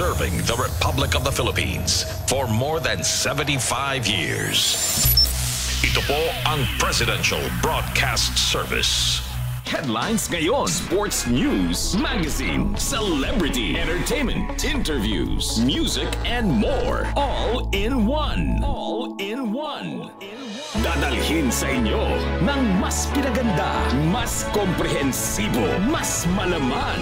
serving the Republic of the Philippines for more than 75 years. Ito po ang Presidential Broadcast Service. Headlines ngayon, sports news, magazine, celebrity, entertainment, interviews, music, and more. All in one. All in one. Dadalhin sa inyo ng mas pinaganda, mas komprehensibo, mas malaman.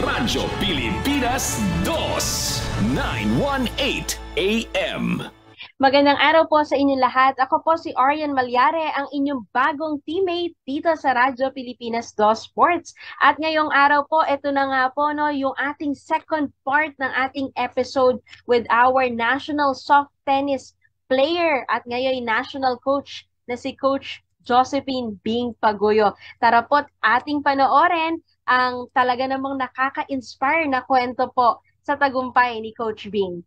Radyo Pilipinas 2, 918 AM. Magandang araw po sa inyong lahat. Ako po si Orion Malyare, ang inyong bagong teammate dito sa Radyo Pilipinas 2 Sports. At ngayong araw po, ito na nga po no, yung ating second part ng ating episode with our national soft tennis player at ngayon national coach na si Coach Josephine Bing Paguyo. Tara po't ating panoorin ang talaga namang nakaka-inspire na kwento po sa tagumpay ni Coach Bing.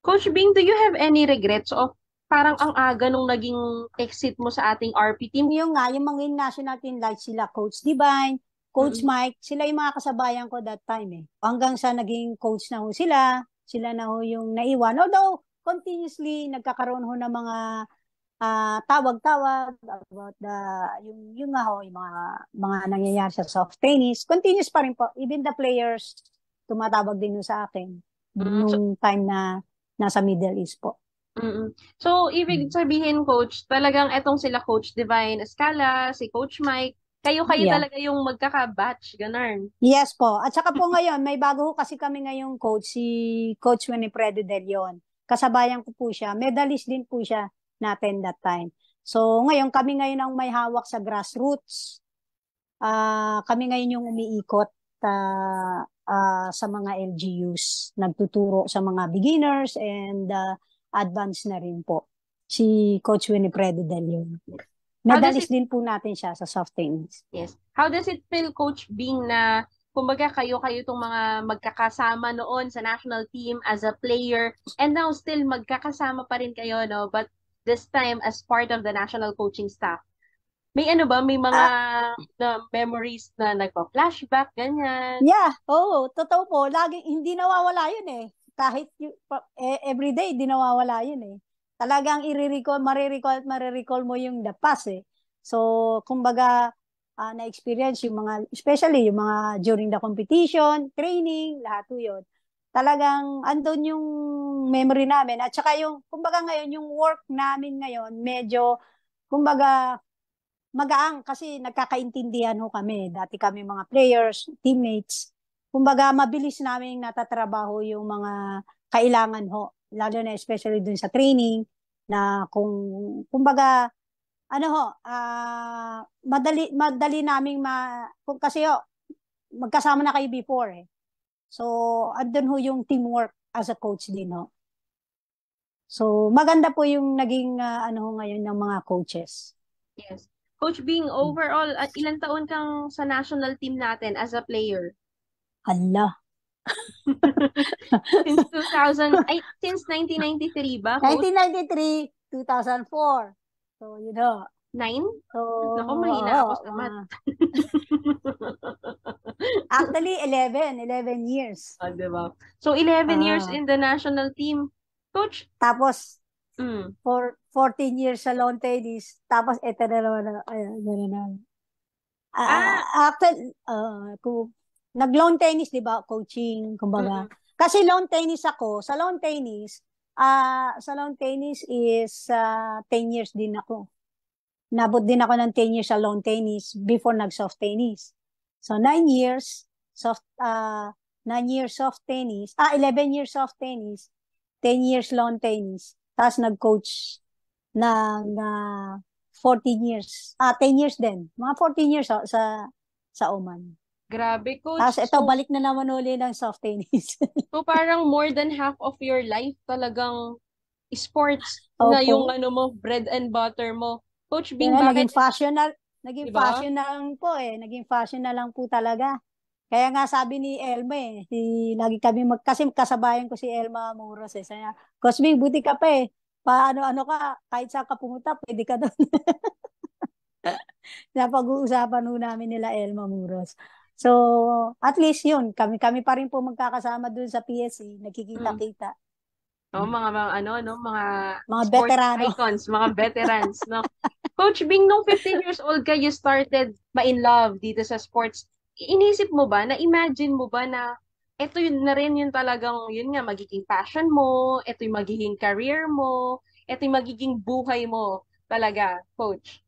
Coach Bing, do you have any regrets of parang ang aga nung naging exit mo sa ating RP team? Yung nga, yung mga national team like sila Coach Divine, Coach mm-hmm. Mike, sila yung mga kasabayan ko that time eh. Hanggang sa naging coach na ho sila, sila na ho yung naiwan. Although, continuously nagkakaroon ho ng mga uh, tawag-tawag about the, yung, yung nga ho, yung mga, mga nangyayari sa soft tennis. Continuous pa rin po. Even the players, tumatawag din ho sa akin. Mm-hmm. Nung time na nasa Middle East po. Mm-mm. So, ibig mm. sabihin, Coach, talagang etong sila Coach Divine Escala, si Coach Mike, kayo-kayo yeah. talaga yung magkaka-batch, ganarn. Yes po. At saka po ngayon, may bago kasi kami ngayong coach, si Coach Winifredo De Leon. Kasabayan ko po siya. Medalist din po siya natin that time. So, ngayon, kami ngayon ang may hawak sa grassroots. Uh, kami ngayon yung umiikot. Uh, uh, sa mga LGUs. Nagtuturo sa mga beginners and uh, advanced na rin po. Si Coach Winifredo Del Leon. Nadalis it... din po natin siya sa soft tennis. Yes. How does it feel, Coach Bing, na kumbaga kayo-kayo itong mga magkakasama noon sa national team as a player and now still magkakasama pa rin kayo, no? But this time as part of the national coaching staff. May ano ba, may mga ah. na memories na nagpa-flashback, ganyan? Yeah, oo, oh, totoo po. Lagi, hindi nawawala yun eh. Kahit e, everyday, hindi nawawala yun eh. Talagang i-recall, marirecall at marirecall mo yung the past eh. So, kumbaga, uh, na-experience yung mga, especially yung mga during the competition, training, lahat po yun. Talagang andun yung memory namin. At saka yung, kumbaga ngayon, yung work namin ngayon, medyo, kumbaga, magaang kasi nagkakaintindihan ho kami. Dati kami mga players, teammates. Kumbaga, mabilis namin natatrabaho yung mga kailangan ho. Lalo na especially dun sa training na kung, kumbaga, ano ho, uh, madali, madali naming ma, kung kasi ho, magkasama na kayo before eh. So, andun ho yung teamwork as a coach din ho. So, maganda po yung naging uh, ano ho ngayon ng mga coaches. Yes. Coach Bing, hmm. overall, at ah, ilang taon kang sa national team natin as a player? Hala. since 2000, ay, since 1993 ba? Coach? 1993, 2004. So, you know. Nine? So, Naku, mahina ako sa Actually, 11. 11 years. Oh, diba? So, 11 uh, years ah. in the national team. Coach? Tapos, mm. for 14 years sa lawn tennis, tapos ito na naman, ayun, na. Uh, ah. After, uh, ah. ah, kung, nag-lawn tennis, di ba, coaching, kumbaga. Mm-hmm. Kasi lone tennis ako, sa lone tennis, uh, sa lone tennis is uh, 10 years din ako. Nabot din ako ng 10 years sa lawn tennis before nag-soft tennis. So, 9 years, soft, uh, 9 years soft tennis, ah, 11 years soft tennis, 10 years lone tennis, tapos nag-coach na uh, 14 years. Ah, 10 years din. Mga 14 years oh, sa sa Oman. Grabe, coach. Tapos ito, so, balik na naman uli ng soft tennis. so parang more than half of your life talagang sports Opo. na yung ano mo, bread and butter mo. Coach Bing, yeah, Naging fashion na, naging diba? fashion na lang po eh. Naging fashion na lang po talaga. Kaya nga sabi ni Elma eh, si, lagi kami mag, kasi kasabayan ko si Elma Muros eh. Kaya, Cosming, buti ka pa eh paano-ano ka, kahit saan ka pumunta, pwede ka doon. Napag-uusapan nun namin nila Elma Muros. So, at least yun, kami kami pa rin po magkakasama doon sa PSE, nagkikita-kita. Oh, mga mga ano no, mga mga veterano icons, mga veterans, no. Coach Bing, nung 15 years old ka, you started ma in love dito sa sports. Inisip mo ba, na imagine mo ba na ito yun na rin yung talagang, yun nga, magiging passion mo, ito yung magiging career mo, ito yung magiging buhay mo talaga, coach?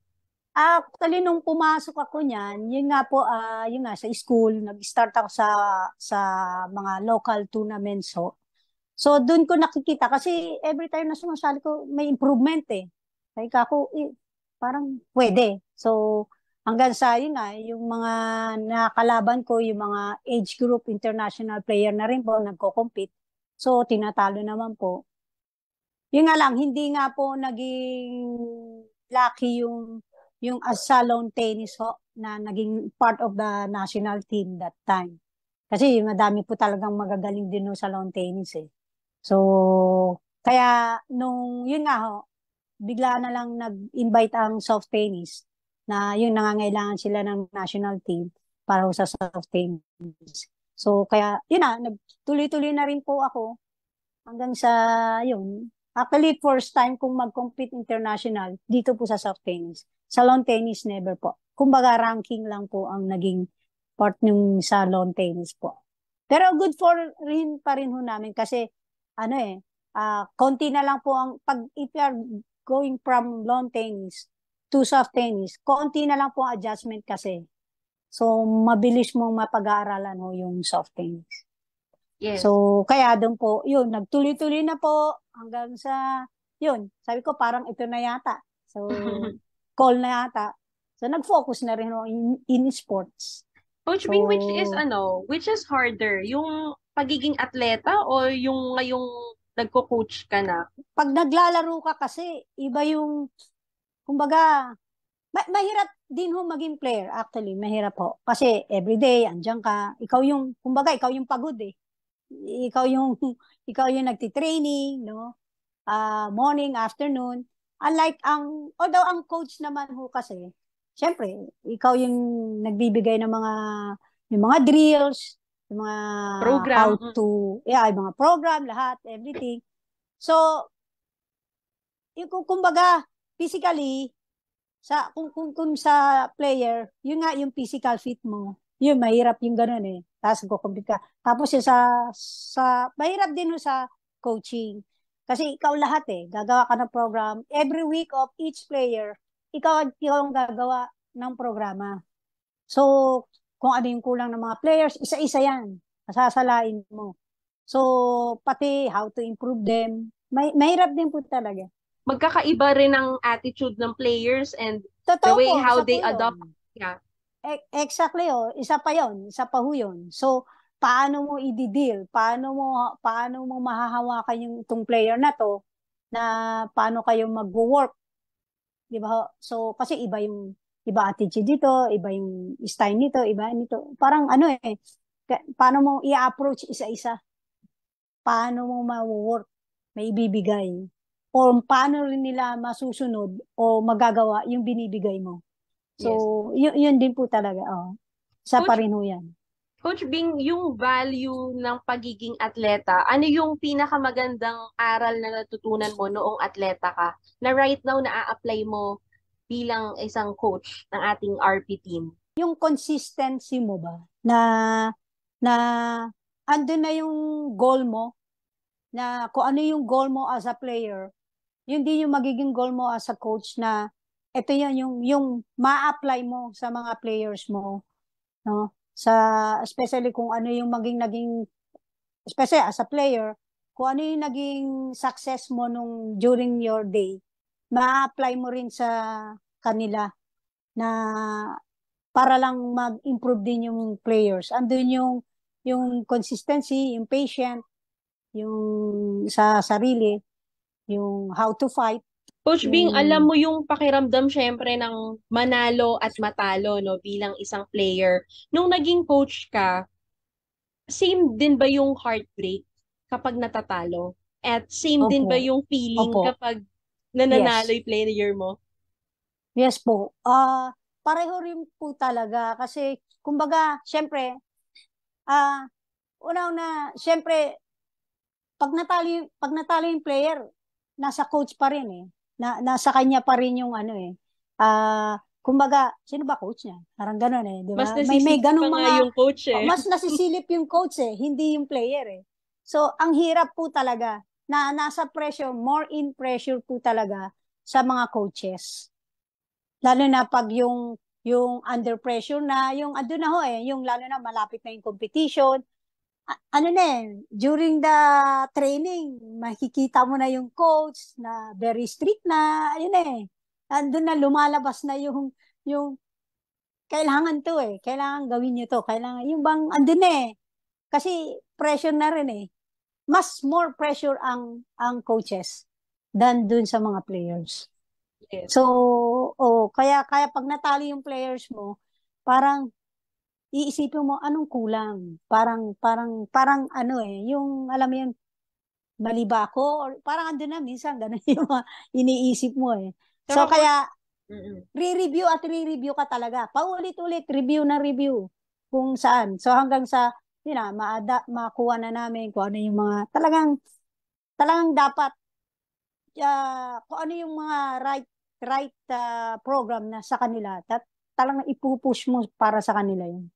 Actually, nung pumasok ako niyan, yun nga po, uh, yun nga, sa school, nag-start ako sa, sa mga local tournaments ho. So, doon ko nakikita kasi every time na sumasali ko, may improvement eh. Kaya ako, eh, parang pwede. So, hanggang sa yun na, yung mga nakalaban ko, yung mga age group international player na rin po nagko-compete. So, tinatalo naman po. Yung nga lang, hindi nga po naging lucky yung yung Asalon salon tennis ho, na naging part of the national team that time. Kasi madami po talagang magagaling din no lawn tennis eh. So, kaya nung, yun nga ho, bigla na lang nag-invite ang soft tennis na yun, nangangailangan sila ng national team para sa soft teams. So, kaya, yun na, nagtuloy-tuloy na rin po ako hanggang sa, yun, actually, first time kong mag-compete international dito po sa soft tennis. Sa lawn tennis, never po. Kumbaga, ranking lang po ang naging part ng sa lawn tennis po. Pero good for rin pa rin ho namin kasi, ano eh, uh, konti na lang po ang, pag if you are going from lawn tennis to soft tennis, konti na lang po adjustment kasi. So, mabilis mong mapag-aaralan ho yung soft tennis. Yes. So, kaya doon po, yun, nagtuloy-tuloy na po hanggang sa, yun, sabi ko parang ito na yata. So, call na yata. So, nag-focus na rin ho in, in sports. Coach so, Bing, which is ano, which is harder? Yung pagiging atleta o yung ngayong nagko-coach ka na? Pag naglalaro ka kasi, iba yung kumbaga, ma- mahirap din ho maging player actually, mahirap ho. Kasi everyday, andiyan ka, ikaw yung, kumbaga, ikaw yung pagod eh. Ikaw yung, ikaw yung nagtitraining, no? Uh, morning, afternoon. Unlike ang, although ang coach naman ho kasi, syempre, ikaw yung nagbibigay ng mga, yung mga drills, yung mga program. how to, yeah, yung mga program, lahat, everything. So, yung kumbaga, physically, sa, kung, kung, kung sa player, yun nga yung physical fit mo. Yun, mahirap yung ganoon eh. Tapos kukumpit ka. Tapos yun sa, sa, mahirap din sa coaching. Kasi ikaw lahat eh, gagawa ka ng program. Every week of each player, ikaw, ikaw ang gagawa ng programa. So, kung ano yung kulang ng mga players, isa-isa yan. Masasalain mo. So, pati how to improve them. May, mahirap din po talaga magkakaiba rin ang attitude ng players and Totoo the way po, how they adopt. Yeah. E, exactly oh, isa pa 'yon, isa pa ho 'yon. So paano mo i-deal? Paano mo paano mo mahahawakan yung itong player na to na paano kayo mag-work? 'Di ba? So kasi iba yung iba attitude dito, iba yung style nito, iba nito. Parang ano eh, paano mo i-approach isa-isa? Paano mo ma-work? May ibibigay o paano rin nila masusunod o magagawa yung binibigay mo. So, yes. yun, yun din po talaga. Oh. Sa Coach, pa rin yan. Coach Bing, yung value ng pagiging atleta, ano yung pinakamagandang aral na natutunan mo noong atleta ka na right now na-apply mo bilang isang coach ng ating RP team? Yung consistency mo ba na na andun na yung goal mo na kung ano yung goal mo as a player yun din yung magiging goal mo as a coach na ito yan yung yung ma-apply mo sa mga players mo no sa especially kung ano yung maging naging especially as a player kung ano yung naging success mo nung during your day ma-apply mo rin sa kanila na para lang mag-improve din yung players. Andun yung yung consistency, yung patience yung sa sarili yung how to fight. Coach Bing, yung... alam mo yung pakiramdam syempre ng manalo at matalo no bilang isang player. Nung naging coach ka, same din ba yung heartbreak kapag natatalo? At same Opo. din ba yung feeling Opo. kapag nananalo yes. yung player mo? Yes po. Ah, uh, pareho rin po talaga kasi kumbaga, syempre ah uh, una-una, syempre pag natalo, pag natalo yung player, nasa coach pa rin eh. Na, nasa kanya pa rin yung ano eh. Ah, uh, kumbaga, sino ba coach niya? Parang ganoon eh, di ba? Mas may may ganung mga yung coach eh. Mas nasisilip yung coach eh, hindi yung player eh. So, ang hirap po talaga na nasa pressure, more in pressure po talaga sa mga coaches. Lalo na pag yung yung under pressure na yung ando na ho eh, yung lalo na malapit na yung competition, ano na eh, during the training, makikita mo na yung coach na very strict na, ayun eh. Andun na lumalabas na yung, yung, kailangan to eh, kailangan gawin nyo to, kailangan, yung bang, andun eh. Kasi pressure na rin eh. Mas more pressure ang, ang coaches than dun sa mga players. Yes. So, oh, kaya, kaya pag natali yung players mo, parang iisipin mo anong kulang. Parang parang parang ano eh, yung alam mo yun, mali ba ako or parang ando na minsan ganun yung iniisip mo eh. So Pero, kaya re-review at re-review ka talaga. Paulit-ulit review na review kung saan. So hanggang sa yun na, maada, makuha na namin kung ano yung mga talagang talagang dapat uh, kung ano yung mga right right uh, program na sa kanila. That, talagang ipupush mo para sa kanila yun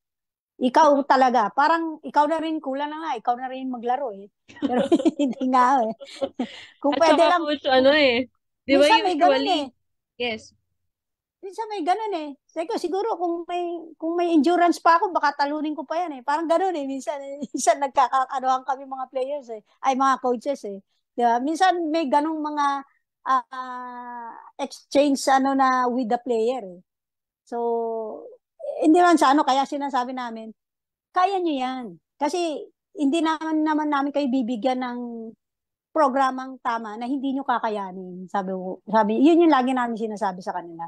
ikaw talaga, parang ikaw na rin kulang na nga, ikaw na rin maglaro eh. Pero hindi nga eh. Kung At pwede lang. Puso, ano eh. Di ba usually? eh. Yes. Minsan may ganun eh. Sabi siguro kung may, kung may endurance pa ako, baka talunin ko pa yan eh. Parang ganun eh. Minsan, eh, minsan nagkakaanohan kami mga players eh. Ay, mga coaches eh. Di ba? Minsan may ganung mga uh, exchange ano na with the player eh. So, hindi man sa ano, kaya sinasabi namin, kaya nyo yan. Kasi hindi naman naman namin kayo bibigyan ng programang tama na hindi nyo kakayanin. Sabi ko, sabi, yun yung lagi namin sinasabi sa kanila.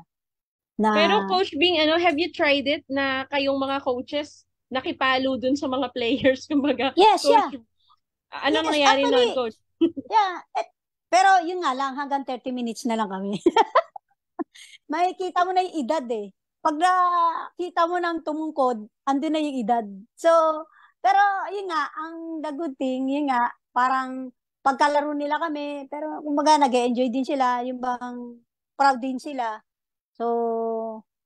Na, Pero Coach Bing, ano, have you tried it na kayong mga coaches nakipalo dun sa mga players? Kumbaga, yes, coach, yeah. Ano yes, nangyari nun, Coach? yeah, et, eh, pero yun nga lang, hanggang 30 minutes na lang kami. Makikita mo na yung edad eh pag nakita mo ng tumungkod, andun na yung edad. So, pero yun nga, ang the good thing, yun nga, parang pagkalaro nila kami, pero kumbaga nag-enjoy din sila, yung bang proud din sila. So,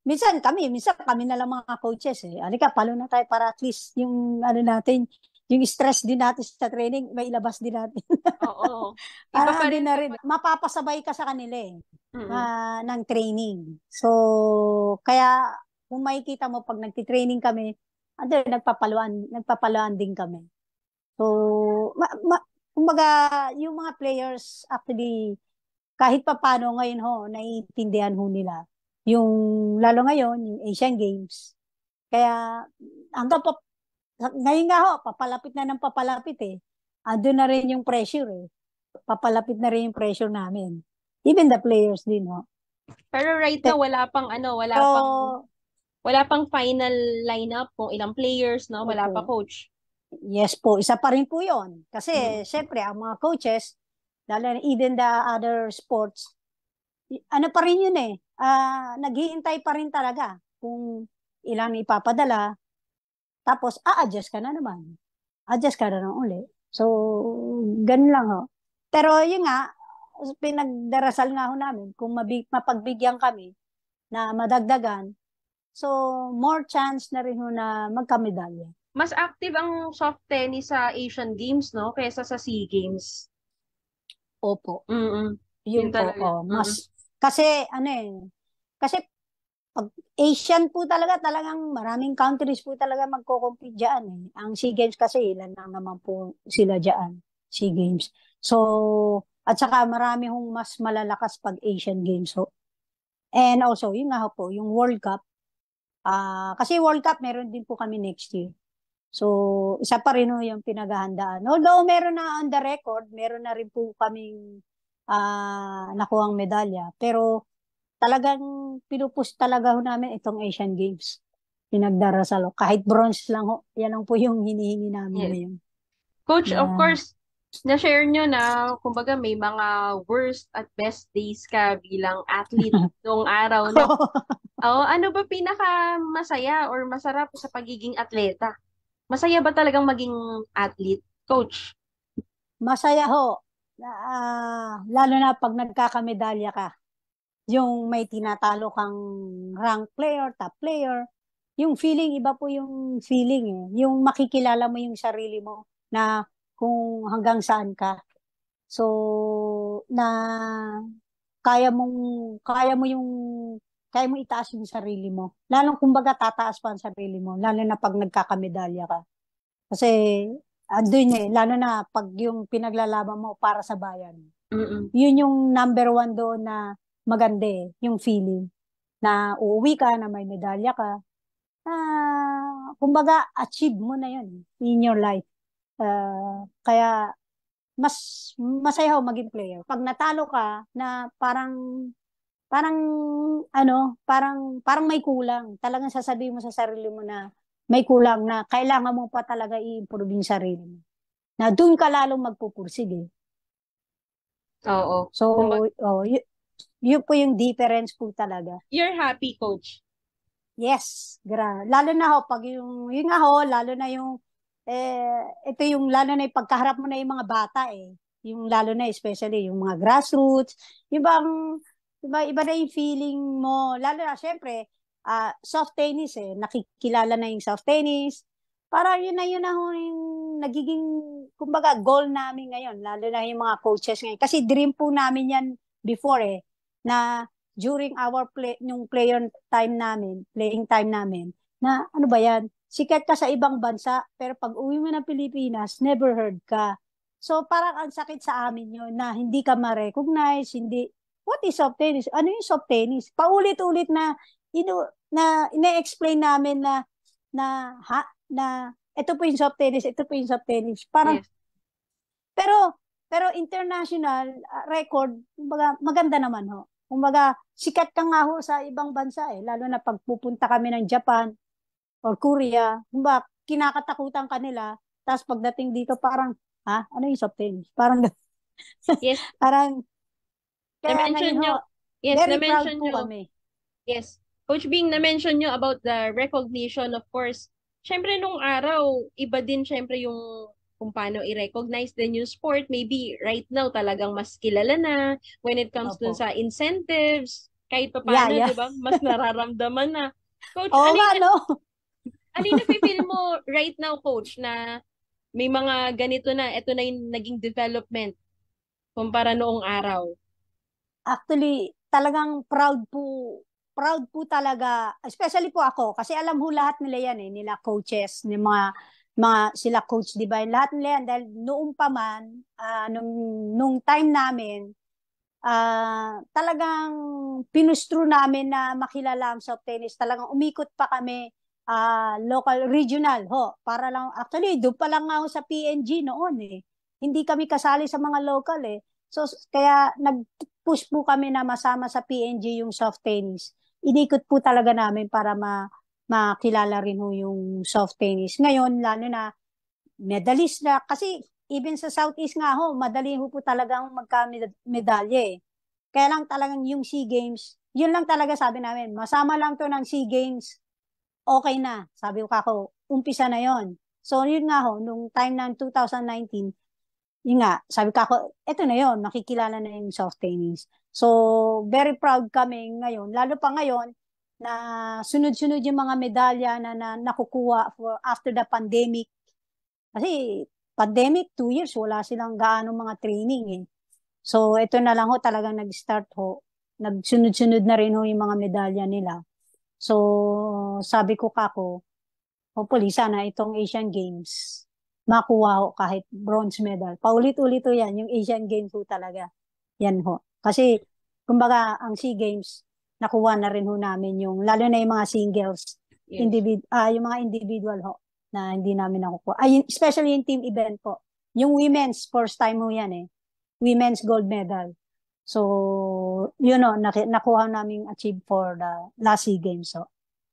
minsan kami, minsan kami na lang mga coaches eh. Alika, palo na tayo para at least yung ano natin, yung stress din natin sa training, may ilabas din natin. Oo. Iba para pa rin, rin na rin, mapapasabay ka sa kanila eh mm-hmm. uh, ng training. So, kaya kung makikita mo pag nagti-training kami, ano, nagpapaluan, nagpapaluan din kami. So, ma, ma, kumbaga, yung mga players actually, kahit pa paano ngayon ho, naiintindihan ho nila. Yung, lalo ngayon, yung Asian Games. Kaya, hanggang pa, ngayon nga ho, papalapit na ng papalapit eh. Ando na rin yung pressure eh. Papalapit na rin yung pressure namin. Even the players din, ho. Pero right now, wala pang ano, wala so, oh. pang wala pang final lineup kung ilang players, no? Wala okay. pa coach. Yes po, isa pa rin po yon. Kasi, mm. syempre, ang mga coaches, lalo even the other sports, ano pa rin yun eh, uh, naghihintay pa rin talaga kung ilang ipapadala, tapos a-adjust ka na naman. Adjust ka na naman uli. So, ganun lang ho. Oh. Pero yun nga, pinagdarasal nga ho namin kung mabig, mapagbigyan kami na madagdagan. So, more chance na rin ho na magkamedalya. Mas active ang soft tennis sa Asian Games, no? Kesa sa SEA Games. Opo. Mm-mm. Yun, Yun po, oh, mas. Mm-mm. Kasi, ano eh, kasi pag Asian po talaga, talagang maraming countries po talaga magko-compete dyan. Eh. Ang SEA Games kasi, ilan lang naman po sila dyan, SEA Games. So, at saka marami hong mas malalakas pag Asian Games So, And also, yun nga po, yung World Cup. Uh, kasi World Cup meron din po kami next year. So, isa pa rin ho yung pinaghahandaan. Although meron na on the record, meron na rin po kaming ah, uh, ang medalya. Pero talagang pinupus talaga ho namin itong Asian Games. Pinagdarasal ho. Kahit bronze lang ho. Yan lang po yung hinihingi namin yes. ngayon. Coach, yeah. of course, na-share nyo na, kumbaga may mga worst at best days ka bilang athlete noong araw. na. oh, ano ba pinaka masaya or masarap sa pagiging atleta? Masaya ba talagang maging athlete, coach? Masaya ho. Uh, lalo na pag nagkakamedalya ka. Yung may tinatalo kang rank player, top player. Yung feeling, iba po yung feeling eh. Yung makikilala mo yung sarili mo na kung hanggang saan ka. So na kaya mong kaya mo yung kaya mo itaas yung sarili mo. Lalo kumbaga tataas pa ang sarili mo lalo na pag nagkakamedalya ka. Kasi andun eh, lalo na pag yung pinaglalaban mo para sa bayan. Mm-mm. Yun yung number one doon na maganda eh, yung feeling na uuwi ka, na may medalya ka, Ah, kumbaga achieve mo na yun in your life. Ah, kaya mas masaya ho maging player. Pag natalo ka na parang parang ano, parang parang may kulang. Talagang sasabihin mo sa sarili mo na may kulang na kailangan mo pa talaga i-improve yung sarili mo. Na doon ka lalong magpupursige. Eh. Oo. So, Kumbaga, oh, y- yun po yung difference po talaga. You're happy, coach? Yes. Gra lalo na ho, pag yung, yun nga ho, lalo na yung eh, ito yung lalo na yung pagkaharap mo na yung mga bata eh. Yung lalo na especially yung mga grassroots, yung iba, iba na yung feeling mo. Lalo na, syempre, uh, soft tennis eh. Nakikilala na yung soft tennis. Parang yun na yun na yung nagiging, kumbaga, goal namin ngayon. Lalo na yung mga coaches ngayon. Kasi dream po namin yan before eh. Na during our play, yung player time namin, playing time namin, na ano ba yan, sikat ka sa ibang bansa, pero pag uwi mo ng Pilipinas, never heard ka. So parang ang sakit sa amin yun na hindi ka ma-recognize, hindi, what is soft tennis? Ano yung soft tennis? Paulit-ulit na, ino, na ina-explain namin na, na, ha, na, ito po yung soft tennis, ito po yung soft tennis. Parang, yes. pero, pero international ah, record, kumbaga, maganda naman ho. Kumbaga, sikat ka nga ho sa ibang bansa eh, lalo na pagpupunta kami ng Japan, or Korea, ba, kinakatakutan kanila, tapos pagdating dito parang, ha, ano yung soft things? Parang, yes. parang, kaya na-mention nyo, yes, very na-mention proud nyo, kami. Yes. Coach Bing, na-mention nyo about the recognition, of course. Siyempre, nung araw, iba din siyempre yung kung paano i-recognize the new sport. Maybe right now talagang mas kilala na when it comes Opo. dun sa incentives, kahit pa paano, yeah, yeah. di ba? Mas nararamdaman na. Coach, oh, ano, yung, no? Alin na feel mo right now, coach, na may mga ganito na, ito na yung naging development kumpara noong araw? Actually, talagang proud po, proud po talaga, especially po ako, kasi alam ho lahat nila yan eh, nila coaches, ni mga, mga sila coach, di ba? Lahat nila yan, dahil noong pa man, uh, nung, nung time namin, uh, talagang pinustro namin na makilala ang soft tennis. Talagang umikot pa kami uh, local, regional ho. Para lang, actually, doon pa lang ako sa PNG noon eh. Hindi kami kasali sa mga local eh. So, kaya nag-push po kami na masama sa PNG yung soft tennis. Inikot po talaga namin para ma makilala rin ho yung soft tennis. Ngayon, lalo na medalist na, kasi even sa Southeast nga ho, madali ho po talagang magka-medalya eh. Kaya lang talagang yung SEA Games, yun lang talaga sabi namin, masama lang to ng SEA Games okay na. Sabi ko kako, umpisa na yon. So yun nga ho, nung time ng 2019, yun nga, sabi ko kako, eto na yon, nakikilala na yung soft tennis. So very proud kami ngayon, lalo pa ngayon, na sunod-sunod yung mga medalya na, na nakukuha for after the pandemic. Kasi pandemic, two years, wala silang gaano mga training eh. So, ito na lang ho, talagang nag-start ho. Nagsunod-sunod na rin ho yung mga medalya nila. So, sabi ko ka ko, hopefully sana itong Asian Games makuha ko kahit bronze medal. Paulit-ulit ho yan, yung Asian Games ho talaga. Yan ho. Kasi, kumbaga, ang SEA Games, nakuha na rin ho namin yung, lalo na yung mga singles, yes. individ, ah, yung mga individual ho, na hindi namin nakukuha. Ay, especially yung team event po. Yung women's, first time ho yan eh. Women's gold medal. So, you know, nak- nakuha namin achieve for the last SEA Games. So.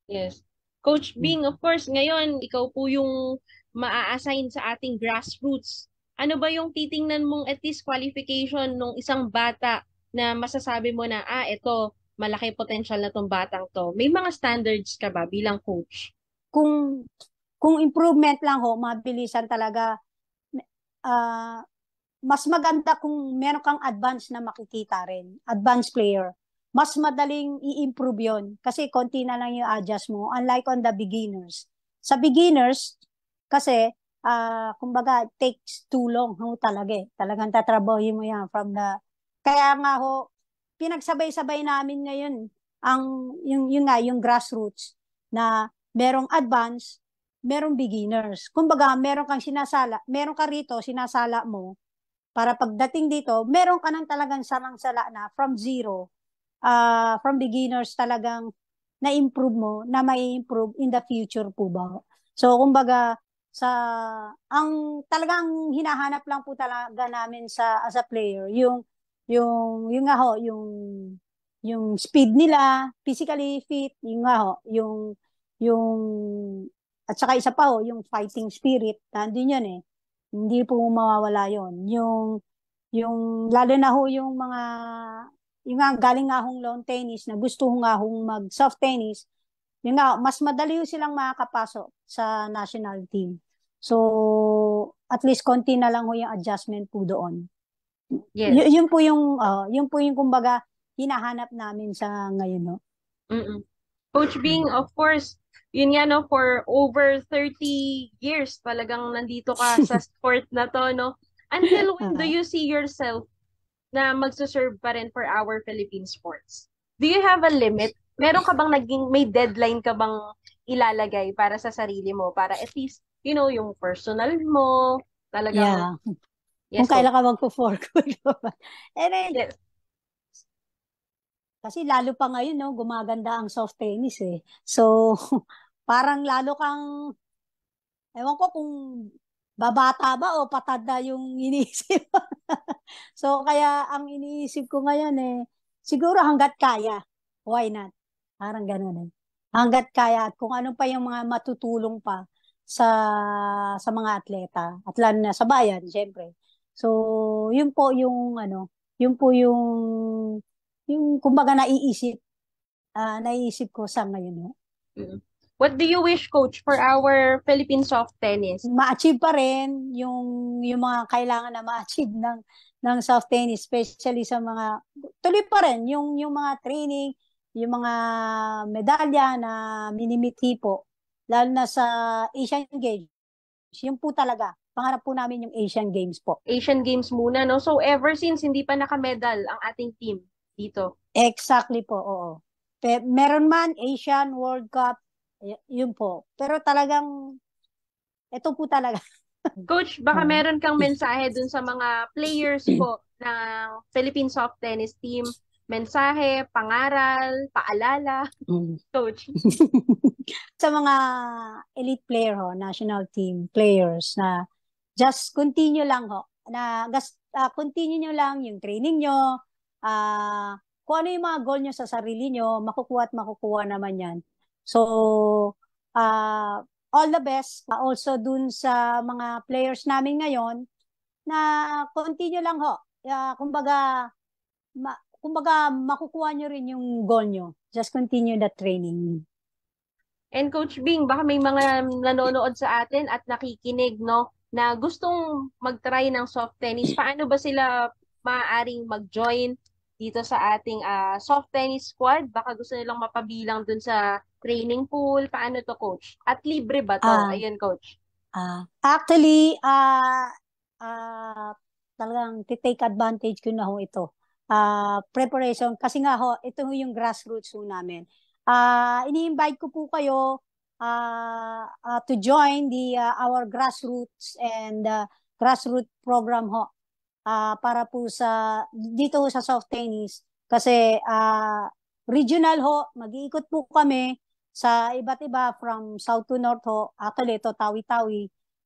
Yes. Coach mm. Bing, of course, ngayon, ikaw po yung maa-assign sa ating grassroots. Ano ba yung titingnan mong at least qualification ng isang bata na masasabi mo na, ah, ito, malaki potential na tong batang to. May mga standards ka ba bilang coach? Kung kung improvement lang ho, mabilisan talaga uh, mas maganda kung meron kang advance na makikita rin, advance player. Mas madaling i-improve yon kasi konti na lang yung adjust mo, unlike on the beginners. Sa beginners, kasi, uh, kumbaga, takes too long ho talaga eh. Talagang tatrabahoyin mo yan from the... Kaya nga ho, pinagsabay-sabay namin ngayon ang yung yung nga yung grassroots na merong advance, merong beginners. Kumbaga, meron kang sinasala, meron ka rito sinasala mo para pagdating dito, meron ka nang talagang sarang-sala na from zero, uh, from beginners talagang na-improve mo, na may improve in the future po ba? So, kumbaga, sa ang talagang hinahanap lang po talaga namin sa as a player yung yung yung nga ho yung yung speed nila physically fit yung nga ho yung yung at saka isa pa ho yung fighting spirit nandun yun eh hindi po mawawala yon Yung, yung, lalo na ho yung mga, yung nga, galing nga hong lawn tennis, na gusto ho nga hong mag soft tennis, yun nga, mas madali ho silang makakapasok sa national team. So, at least konti na lang ho yung adjustment po doon. Yes. Y- yun po yung, uh, yun po yung kumbaga, hinahanap namin sa ngayon, no? Mm-mm. Coach Bing, of course, yun nga no, for over 30 years palagang nandito ka sa sport na to, no? Until when do you see yourself na magsuserve pa rin for our Philippine sports? Do you have a limit? Meron ka bang naging, may deadline ka bang ilalagay para sa sarili mo? Para at least, you know, yung personal mo, talaga. Yeah. Yes, Kung so, kailan oh. ka magpo-fork. And yes. Kasi lalo pa ngayon, no, gumaganda ang soft tennis eh. So, parang lalo kang, ewan ko kung babata ba o patanda yung iniisip. so, kaya ang iniisip ko ngayon eh, siguro hanggat kaya, why not? Parang ganun eh. Hanggat kaya at kung ano pa yung mga matutulong pa sa sa mga atleta, at lalo na sa bayan, syempre. So, yun po yung ano, yun po yung yung kumbaga naiisip uh, naiisip ko sa ngayon. mm What do you wish coach for our Philippine soft tennis? Ma-achieve pa rin yung yung mga kailangan na ma-achieve ng ng soft tennis especially sa mga tuloy pa rin yung yung mga training, yung mga medalya na minimiti po lalo na sa Asian Games. Yung po talaga pangarap po namin yung Asian Games po. Asian Games muna, no? So, ever since hindi pa naka-medal ang ating team, dito. Exactly po, oo. Pe, meron man Asian World Cup, yun po. Pero talagang, ito po talaga. Coach, baka hmm. meron kang mensahe dun sa mga players po ng Philippine Soft Tennis Team. Mensahe, pangaral, paalala. Hmm. Coach. sa mga elite player ho, national team players na just continue lang ho. Na just uh, ah, continue nyo lang yung training nyo, uh, kung ano yung mga goal nyo sa sarili nyo, makukuha at makukuha naman yan. So, uh, all the best uh, also dun sa mga players namin ngayon na continue lang ho. Uh, kumbaga, ma, kumbaga makukuha nyo rin yung goal nyo. Just continue the training. And Coach Bing, baka may mga nanonood sa atin at nakikinig, no? na gustong mag-try ng soft tennis, paano ba sila maaaring mag-join dito sa ating uh, soft tennis squad? Baka gusto nilang mapabilang dun sa training pool. Paano to, coach? At libre ba to? Uh, Ayun, coach. Uh, actually, uh, uh, talagang take advantage ko na ho ito. Uh, preparation, kasi nga ho, ito ho yung grassroots ho namin. Uh, ini-invite ko po kayo uh, uh, to join the uh, our grassroots and uh, grassroots program ho uh, para po sa dito sa soft tennis kasi uh, regional ho mag-iikot po kami sa iba't iba from south to north ho actually ito Tawi-Tawi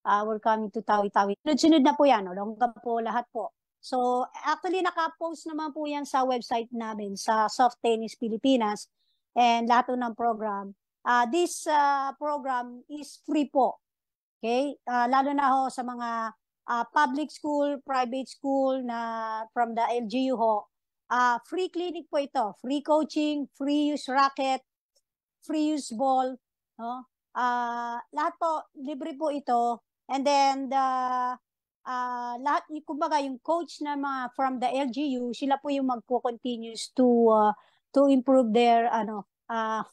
uh, we're coming to Tawi-Tawi sunod-sunod na po yan longga po lahat po so actually naka-post naman po yan sa website namin sa Soft Tennis Pilipinas and lahat po ng program uh, this uh, program is free po okay uh, lalo na ho sa mga uh, public school, private school na from the LGU ho. Uh, free clinic po ito, free coaching, free use racket, free use ball, no? Uh, lahat po libre po ito. And then the uh, lahat kumbaga yung coach na mga from the LGU, sila po yung magko-continues to uh, to improve their ano uh,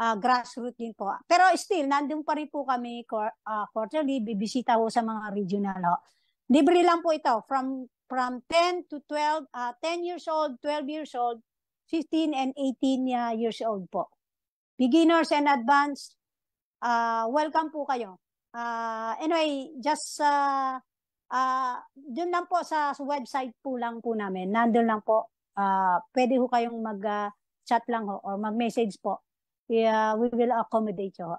uh, grassroots din po. Pero still, nandun pa rin po kami uh, quarterly, bibisita po sa mga regional. Ho. Libre lang po ito from from 10 to 12, uh, 10 years old, 12 years old, 15 and 18 uh, ah, years old po. Beginners and advanced, uh, welcome po kayo. Uh, anyway, just uh, uh, dun lang po sa website po lang po namin. Nandun lang po. Uh, pwede ho kayong mag-chat uh, lang ho or mag-message po yeah, we will accommodate you.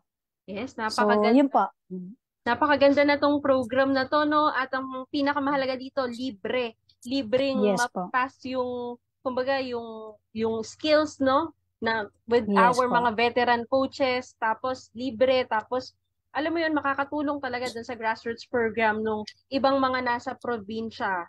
Yes, napakaganda. So, yun po. Mm. Napakaganda na tong program na to, no? At ang pinakamahalaga dito, libre. Libreng yes, mapas yung, kumbaga, yung, yung skills, no? Na with yes, our po. mga veteran coaches, tapos libre, tapos alam mo yun, makakatulong talaga dun sa grassroots program nung ibang mga nasa probinsya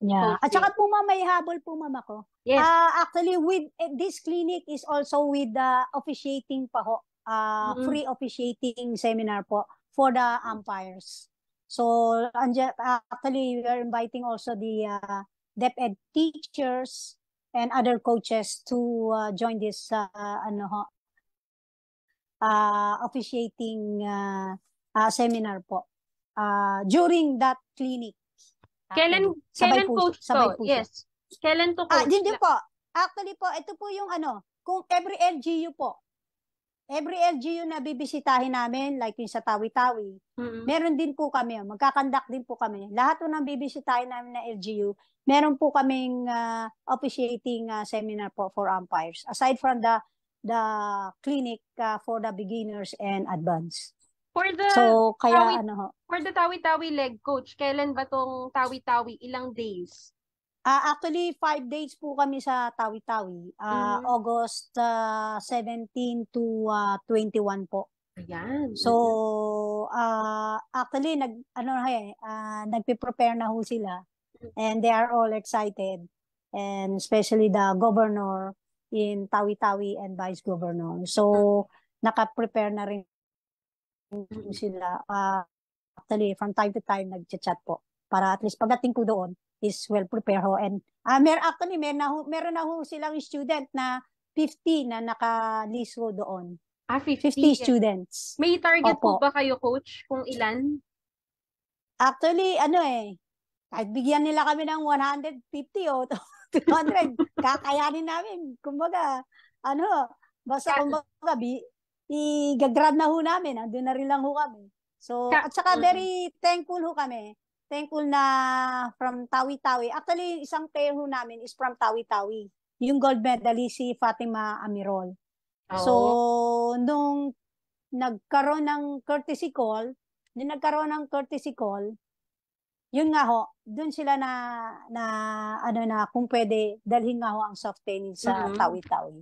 Yeah. At saka po ma'am, may habol po ma'am ako. Yes. Uh, actually, with uh, this clinic is also with the uh, officiating pa ho. Uh, mm-hmm. Free officiating seminar po for the umpires. So, actually, we are inviting also the uh, ah, DepEd teachers and other coaches to uh, join this uh, ano ho, uh, officiating uh, uh, seminar po uh, during that clinic Kailan, sabay kailan puso, to? Yes. Kailan to coach? Ah, hindi po. Actually po, ito po yung ano, kung every LGU po, every LGU na bibisitahin namin, like yung sa Tawi-Tawi, mm-hmm. meron din po kami, oh, magkakandak din po kami. Lahat po ng bibisitahin namin na LGU, meron po kaming uh, officiating uh, seminar po for umpires. Aside from the the clinic uh, for the beginners and advanced. For the so, kaya tawi, ano ho? For the tawi-tawi leg coach, kailan ba tong tawi-tawi? Ilang days? Uh, actually, five days po kami sa tawi-tawi. Uh, mm. August uh, ah, 17 to uh, 21 po. Ayan. So, uh, actually, nag, ano na eh, uh, nagpe-prepare na ho sila. And they are all excited. And especially the governor in Tawi-Tawi and vice governor. So, naka-prepare na rin Mm. sila. Uh, actually, from time to time, nag-chat po. Para at least pagdating ko doon, is well prepared ho. And uh, mer actually, mer na ho, meron na ho silang student na 50 na naka-list doon. Ah, 50, 50 students. May target Opo. po ba kayo, coach, kung ilan? Actually, ano eh, kahit bigyan nila kami ng 150 o oh, 200, kakayanin namin. Kumbaga, ano, basta kumbaga, bi, i-grad na ho namin. Andun na rin lang ho kami. So, at saka mm. very thankful ho kami. Thankful na from Tawi-Tawi. Actually, isang player ho namin is from Tawi-Tawi. Yung gold medalist si Fatima Amirol. Oh. So, nung nagkaroon ng courtesy call, nung nagkaroon ng courtesy call, yun nga ho, doon sila na, na, ano na, kung pwede, dalhin nga ho ang soft tennis sa mm-hmm. Tawi-Tawi.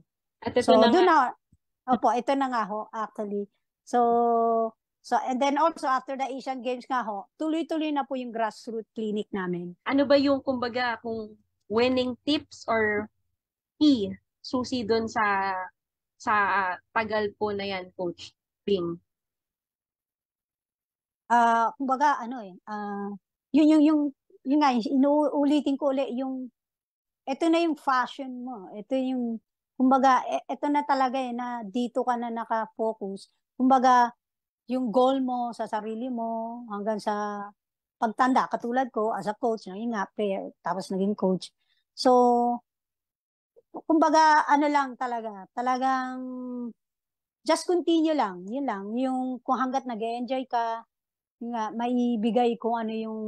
At ito so, na doon na, Opo, ito na nga ho, actually. So, so and then also after the Asian Games nga ho, tuloy-tuloy na po yung grassroots clinic namin. Ano ba yung kumbaga kung winning tips or key susi doon sa sa uh, tagal po na yan, Coach Bing? Ah, uh, kumbaga ano eh, uh, yun yung yung yun nga, inuulitin ko ulit yung ito na yung fashion mo. Ito yung Kumbaga, ito e, na talaga eh, na dito ka na nakafocus. Kumbaga, yung goal mo sa sarili mo hanggang sa pagtanda, katulad ko, as a coach, naging nga, prayer, tapos naging coach. So, kumbaga, ano lang talaga, talagang just continue lang, yun lang, yung kung hanggat nag enjoy ka, nga, maibigay kung ano yung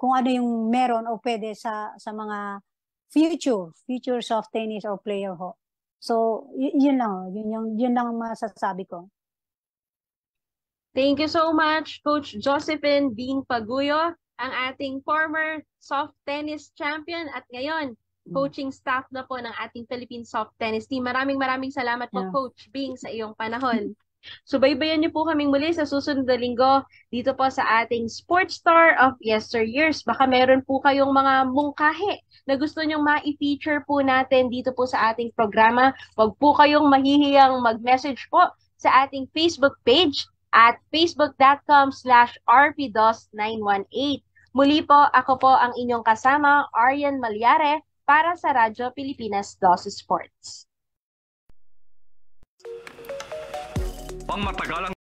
kung ano yung meron o pwede sa sa mga future, future soft tennis or player ho. So, yun lang Yun, yung, yun lang masasabi ko. Thank you so much, Coach Josephine Dean Paguyo, ang ating former soft tennis champion at ngayon, mm. coaching staff na po ng ating Philippine soft tennis team. Maraming maraming salamat po, yeah. Coach Bing, sa iyong panahon. Subaybayan niyo po kaming muli sa susunod na linggo dito po sa ating Sports Star of Yesteryears. Baka meron po kayong mga mungkahe na gusto niyong ma-feature po natin dito po sa ating programa. Huwag po kayong mahihiyang mag-message po sa ating Facebook page at facebook.com slash rpdos918. Muli po, ako po ang inyong kasama, Aryan Malyare, para sa Radyo Pilipinas 12 Sports pangmatagalang